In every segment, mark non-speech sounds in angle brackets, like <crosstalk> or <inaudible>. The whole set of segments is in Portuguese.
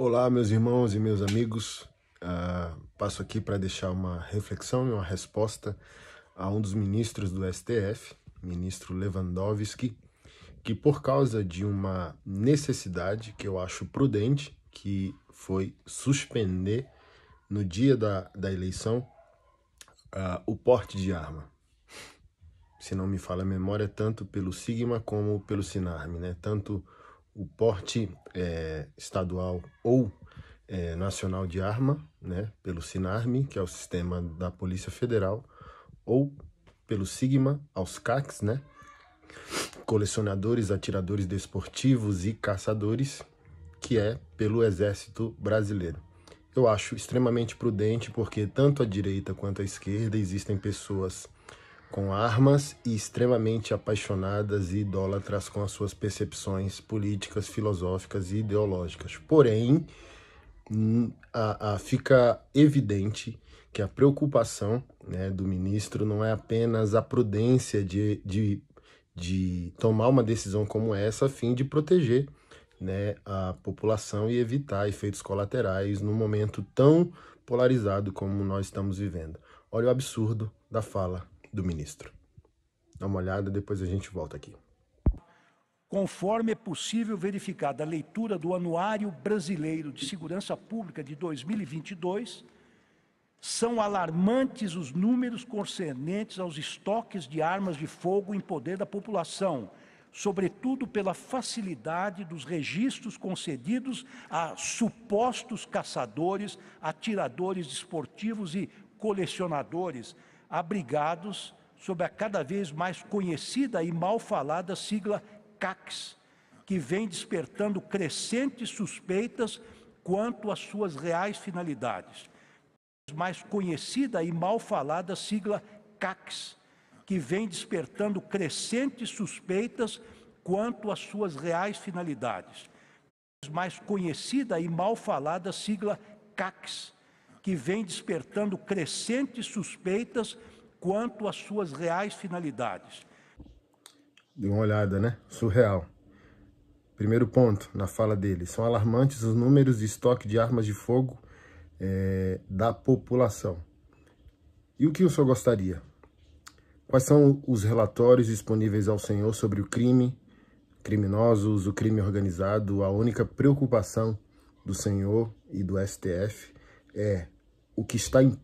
Olá, meus irmãos e meus amigos. Uh, passo aqui para deixar uma reflexão e uma resposta a um dos ministros do STF, ministro Lewandowski, que por causa de uma necessidade que eu acho prudente, que foi suspender no dia da, da eleição uh, o porte de arma. Se não me fala a memória, tanto pelo Sigma como pelo Sinarme, né? Tanto o porte é, estadual ou é, nacional de arma, né, pelo SINARME, que é o sistema da Polícia Federal, ou pelo SIGMA, aos CACs, né, colecionadores, atiradores desportivos e caçadores, que é pelo Exército Brasileiro. Eu acho extremamente prudente porque tanto a direita quanto a esquerda existem pessoas com armas e extremamente apaixonadas e idólatras com as suas percepções políticas, filosóficas e ideológicas. Porém, hum, a, a, fica evidente que a preocupação né, do ministro não é apenas a prudência de, de, de tomar uma decisão como essa a fim de proteger né, a população e evitar efeitos colaterais num momento tão polarizado como nós estamos vivendo. Olha o absurdo da fala do ministro. Dá uma olhada, depois a gente volta aqui. Conforme é possível verificar da leitura do Anuário Brasileiro de Segurança Pública de 2022, são alarmantes os números concernentes aos estoques de armas de fogo em poder da população, sobretudo pela facilidade dos registros concedidos a supostos caçadores, atiradores esportivos e colecionadores, abrigados sob a cada vez mais conhecida e mal falada sigla CACs, que vem despertando crescentes suspeitas quanto às suas reais finalidades. Mais conhecida e mal falada sigla CACs, que vem despertando crescentes suspeitas quanto às suas reais finalidades. Mais conhecida e mal falada sigla CACs, que vem despertando crescentes suspeitas quanto às suas reais finalidades. Dê uma olhada, né? Surreal. Primeiro ponto na fala dele: são alarmantes os números de estoque de armas de fogo é, da população. E o que o senhor gostaria? Quais são os relatórios disponíveis ao senhor sobre o crime, criminosos, o crime organizado? A única preocupação do senhor e do STF é o que está em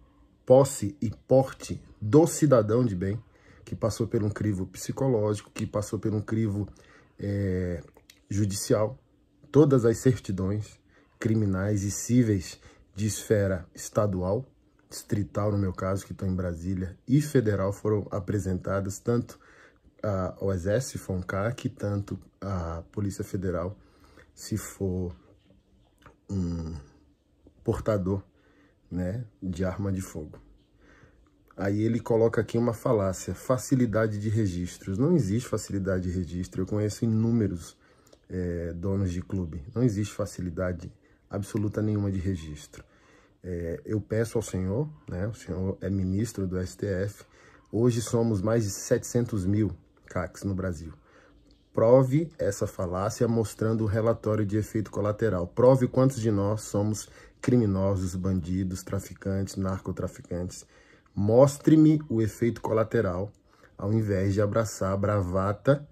posse e porte do cidadão de bem, que passou por um crivo psicológico, que passou por um crivo é, judicial, todas as certidões criminais e cíveis de esfera estadual, distrital no meu caso, que estou em Brasília, e federal foram apresentadas tanto ao Exército, se tanto à Polícia Federal, se for um portador né, de arma de fogo. Aí ele coloca aqui uma falácia, facilidade de registros. Não existe facilidade de registro, eu conheço inúmeros é, donos de clube. Não existe facilidade absoluta nenhuma de registro. É, eu peço ao senhor, né, o senhor é ministro do STF, hoje somos mais de 700 mil CACs no Brasil. Prove essa falácia mostrando o relatório de efeito colateral. Prove quantos de nós somos criminosos, bandidos, traficantes, narcotraficantes. Mostre-me o efeito colateral, ao invés de abraçar a bravata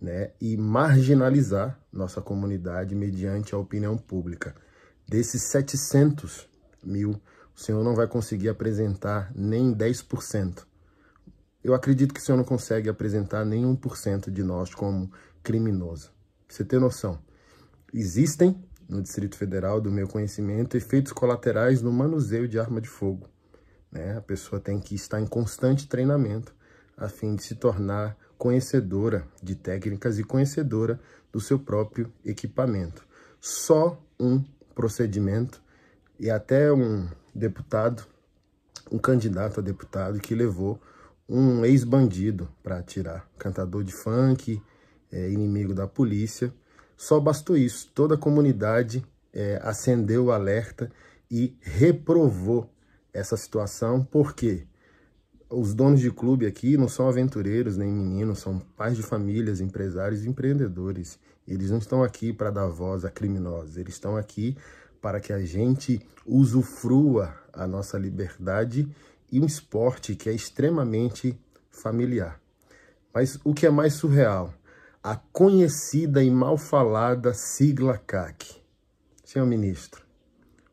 né, e marginalizar nossa comunidade mediante a opinião pública. Desses 700 mil, o senhor não vai conseguir apresentar nem 10%. Eu acredito que o senhor não consegue apresentar nem 1% de nós como criminoso. Pra você tem noção? Existem no Distrito Federal, do meu conhecimento, efeitos colaterais no manuseio de arma de fogo. Né? A pessoa tem que estar em constante treinamento a fim de se tornar conhecedora de técnicas e conhecedora do seu próprio equipamento. Só um procedimento e até um deputado, um candidato a deputado que levou um ex-bandido para atirar, cantador de funk, é, inimigo da polícia, só bastou isso, toda a comunidade é, acendeu o alerta e reprovou essa situação, porque os donos de clube aqui não são aventureiros nem meninos, são pais de famílias, empresários e empreendedores. Eles não estão aqui para dar voz a criminosos, eles estão aqui para que a gente usufrua a nossa liberdade e um esporte que é extremamente familiar. Mas o que é mais surreal? a conhecida e mal falada sigla CAC. Senhor ministro,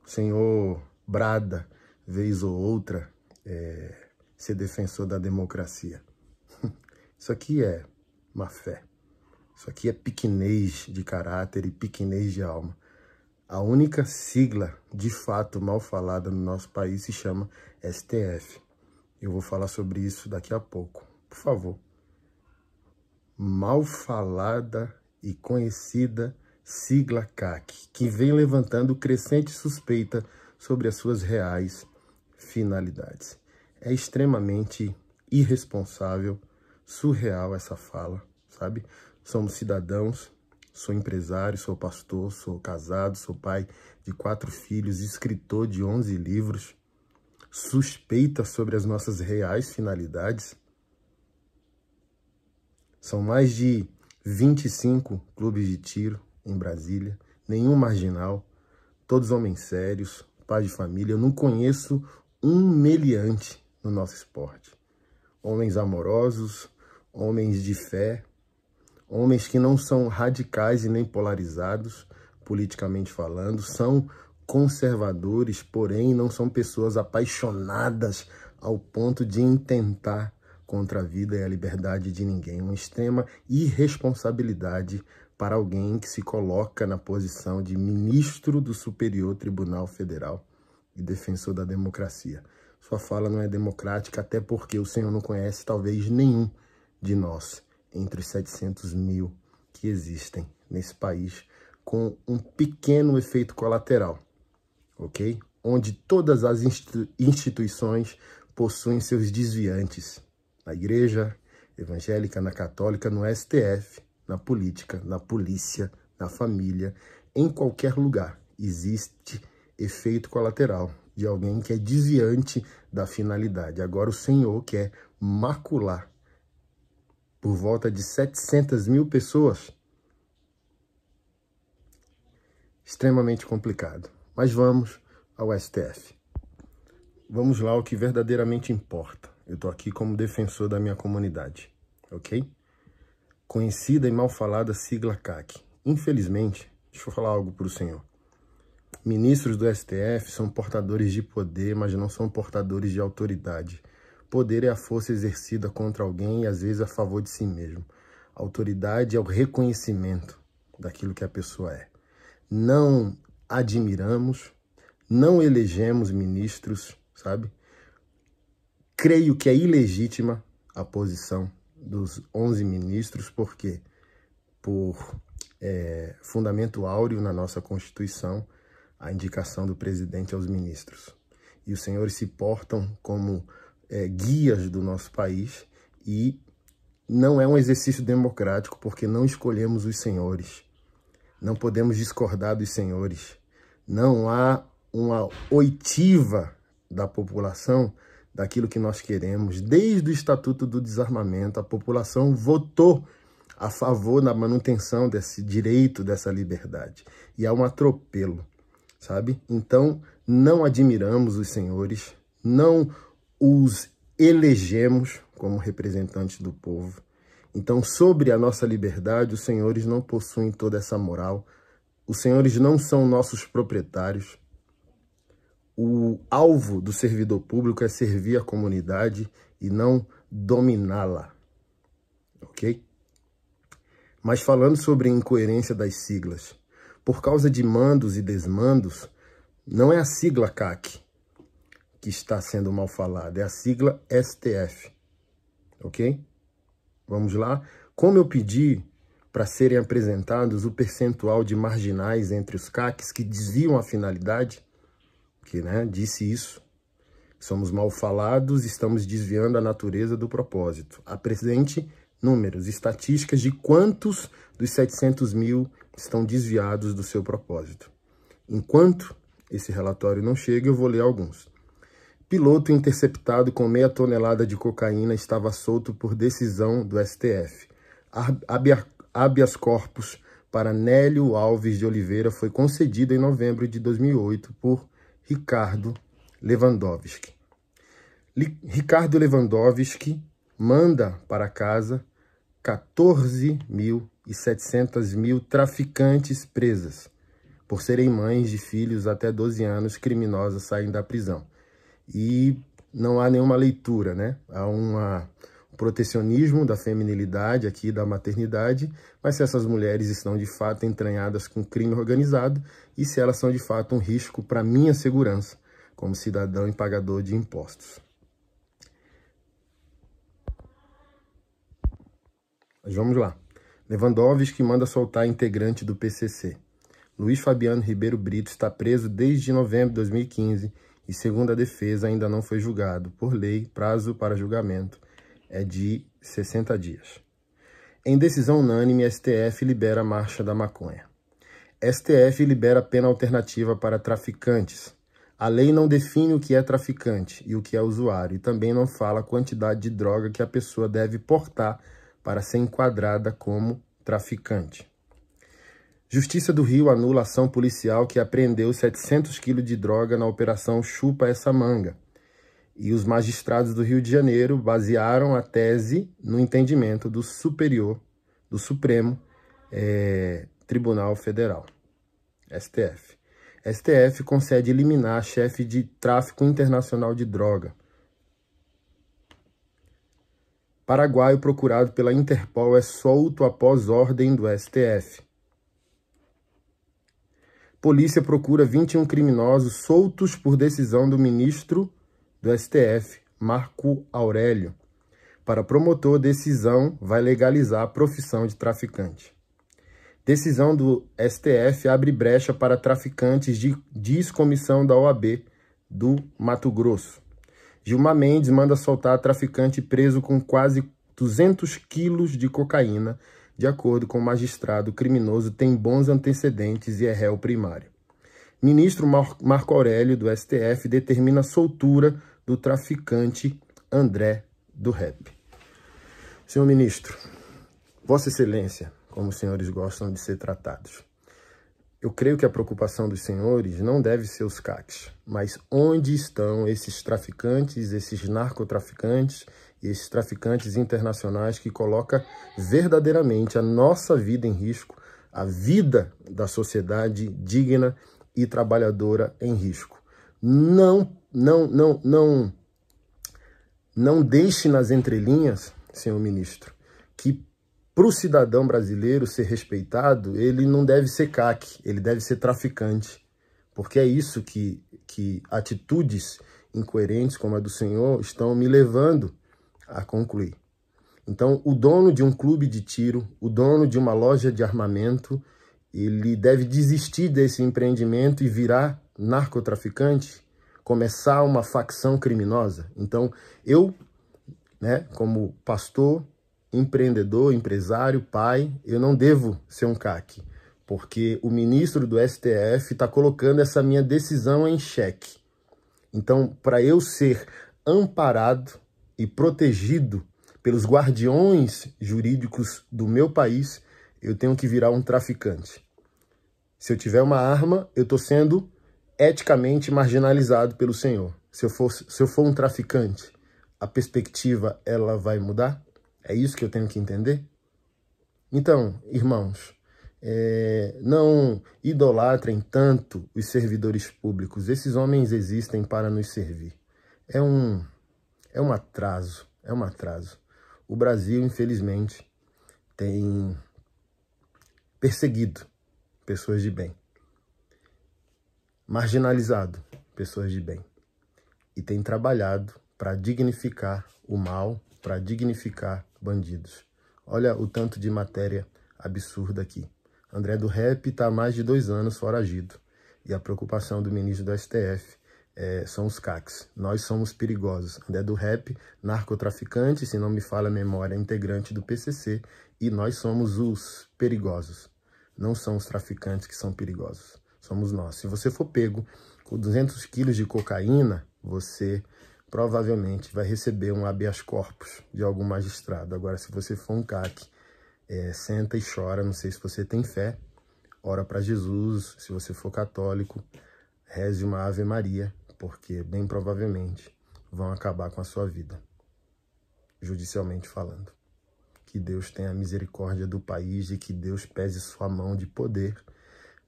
o senhor brada, vez ou outra, é, ser defensor da democracia. <laughs> Isso aqui é má fé. Isso aqui é pequenez de caráter e pequenez de alma. A única sigla de fato mal falada no nosso país se chama STF. Eu vou falar sobre isso daqui a pouco. Por favor, mal falada e conhecida sigla CAC, que vem levantando crescente suspeita sobre as suas reais finalidades. É extremamente irresponsável, surreal essa fala, sabe? Somos cidadãos, sou empresário, sou pastor, sou casado, sou pai de quatro filhos, escritor de 11 livros, suspeita sobre as nossas reais finalidades, são mais de 25 clubes de tiro em Brasília, nenhum marginal, todos homens sérios, pais de família. Eu não conheço um meliante no nosso esporte. Homens amorosos, homens de fé, homens que não são radicais e nem polarizados, politicamente falando, são conservadores, porém não são pessoas apaixonadas ao ponto de intentar contra a vida e a liberdade de ninguém, uma extrema irresponsabilidade para alguém que se coloca na posição de ministro do Superior Tribunal Federal e defensor da democracia. Sua fala não é democrática, até porque o senhor não conhece talvez nenhum de nós entre os 700 mil que existem nesse país, com um pequeno efeito colateral, ok? Onde todas as instituições possuem seus desviantes na igreja evangélica, na católica, no STF, na política, na polícia, na família, em qualquer lugar existe efeito colateral de alguém que é desviante da finalidade. Agora o Senhor quer macular por volta de 700 mil pessoas. Extremamente complicado. Mas vamos ao STF. Vamos lá ao que verdadeiramente importa. Eu tô aqui como defensor da minha comunidade, ok? Conhecida e mal falada sigla CAC. Infelizmente, deixa eu falar algo para o senhor. Ministros do STF são portadores de poder, mas não são portadores de autoridade. Poder é a força exercida contra alguém e às vezes a favor de si mesmo. Autoridade é o reconhecimento daquilo que a pessoa é. Não admiramos, não elegemos ministros, sabe? Creio que é ilegítima a posição dos 11 ministros, porque por é, fundamento áureo na nossa Constituição a indicação do presidente aos ministros. E os senhores se portam como é, guias do nosso país e não é um exercício democrático porque não escolhemos os senhores. Não podemos discordar dos senhores. Não há uma oitiva da população daquilo que nós queremos. Desde o Estatuto do Desarmamento, a população votou a favor da manutenção desse direito, dessa liberdade. E há um atropelo, sabe? Então, não admiramos os senhores, não os elegemos como representantes do povo. Então, sobre a nossa liberdade, os senhores não possuem toda essa moral. Os senhores não são nossos proprietários. O alvo do servidor público é servir a comunidade e não dominá-la, ok? Mas falando sobre a incoerência das siglas, por causa de mandos e desmandos, não é a sigla CAC que está sendo mal falada, é a sigla STF, ok? Vamos lá? Como eu pedi para serem apresentados o percentual de marginais entre os CACs que desviam a finalidade, que né, disse isso. Somos mal falados, estamos desviando a natureza do propósito. Apresente números, estatísticas de quantos dos 700 mil estão desviados do seu propósito. Enquanto esse relatório não chega, eu vou ler alguns. Piloto interceptado com meia tonelada de cocaína estava solto por decisão do STF. Habeas corpus para Nélio Alves de Oliveira foi concedido em novembro de 2008 por Ricardo Lewandowski. Ricardo Lewandowski manda para casa 14.700 mil traficantes presas. Por serem mães de filhos até 12 anos, criminosas saem da prisão. E não há nenhuma leitura, né? Há uma protecionismo da feminilidade aqui, da maternidade, mas se essas mulheres estão de fato entranhadas com crime organizado e se elas são de fato um risco para minha segurança como cidadão e pagador de impostos. Mas vamos lá. Lewandowski manda soltar integrante do PCC. Luiz Fabiano Ribeiro Brito está preso desde novembro de 2015 e, segundo a defesa, ainda não foi julgado. Por lei, prazo para julgamento é de 60 dias. Em decisão unânime, STF libera a marcha da maconha. STF libera pena alternativa para traficantes. A lei não define o que é traficante e o que é usuário, e também não fala a quantidade de droga que a pessoa deve portar para ser enquadrada como traficante. Justiça do Rio anula ação policial que apreendeu 700 quilos de droga na Operação Chupa Essa Manga. E os magistrados do Rio de Janeiro basearam a tese no entendimento do superior, do Supremo é, Tribunal Federal, STF. STF concede eliminar chefe de tráfico internacional de droga. Paraguaio procurado pela Interpol é solto após ordem do STF. Polícia procura 21 criminosos soltos por decisão do ministro do STF, Marco Aurélio. Para promotor, decisão vai legalizar a profissão de traficante. Decisão do STF abre brecha para traficantes de descomissão da OAB do Mato Grosso. Gilmar Mendes manda soltar traficante preso com quase 200 quilos de cocaína, de acordo com o magistrado, o criminoso tem bons antecedentes e é réu primário. Ministro Marco Aurélio do STF determina soltura do traficante André do Rep. Senhor ministro, Vossa Excelência, como os senhores gostam de ser tratados, eu creio que a preocupação dos senhores não deve ser os CACs, mas onde estão esses traficantes, esses narcotraficantes e esses traficantes internacionais que coloca verdadeiramente a nossa vida em risco, a vida da sociedade digna e trabalhadora em risco. Não não, não, não, não deixe nas entrelinhas, senhor ministro, que para o cidadão brasileiro ser respeitado, ele não deve ser CAC, ele deve ser traficante. Porque é isso que, que atitudes incoerentes como a do senhor estão me levando a concluir. Então, o dono de um clube de tiro, o dono de uma loja de armamento, ele deve desistir desse empreendimento e virar narcotraficante? começar uma facção criminosa. Então, eu, né, como pastor, empreendedor, empresário, pai, eu não devo ser um CAC, porque o ministro do STF está colocando essa minha decisão em xeque. Então, para eu ser amparado e protegido pelos guardiões jurídicos do meu país, eu tenho que virar um traficante. Se eu tiver uma arma, eu estou sendo eticamente marginalizado pelo Senhor. Se eu for, se eu for um traficante, a perspectiva ela vai mudar? É isso que eu tenho que entender? Então, irmãos, é, não idolatrem tanto os servidores públicos. Esses homens existem para nos servir. É um, é um atraso, é um atraso. O Brasil, infelizmente, tem perseguido pessoas de bem marginalizado pessoas de bem e tem trabalhado para dignificar o mal, para dignificar bandidos. Olha o tanto de matéria absurda aqui. André do Rep está há mais de dois anos foragido e a preocupação do ministro do STF é, são os CACs. Nós somos perigosos. André do Rep, narcotraficante, se não me falha a memória, é integrante do PCC e nós somos os perigosos. Não são os traficantes que são perigosos somos nós. Se você for pego com 200 quilos de cocaína, você provavelmente vai receber um habeas corpus de algum magistrado. Agora, se você for um CAC, é, senta e chora, não sei se você tem fé, ora para Jesus, se você for católico, reze uma Ave Maria, porque bem provavelmente vão acabar com a sua vida, judicialmente falando. Que Deus tenha misericórdia do país e que Deus pese sua mão de poder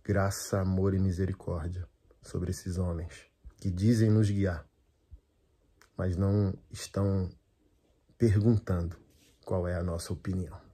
graça, amor e misericórdia sobre esses homens que dizem nos guiar, mas não estão perguntando qual é a nossa opinião.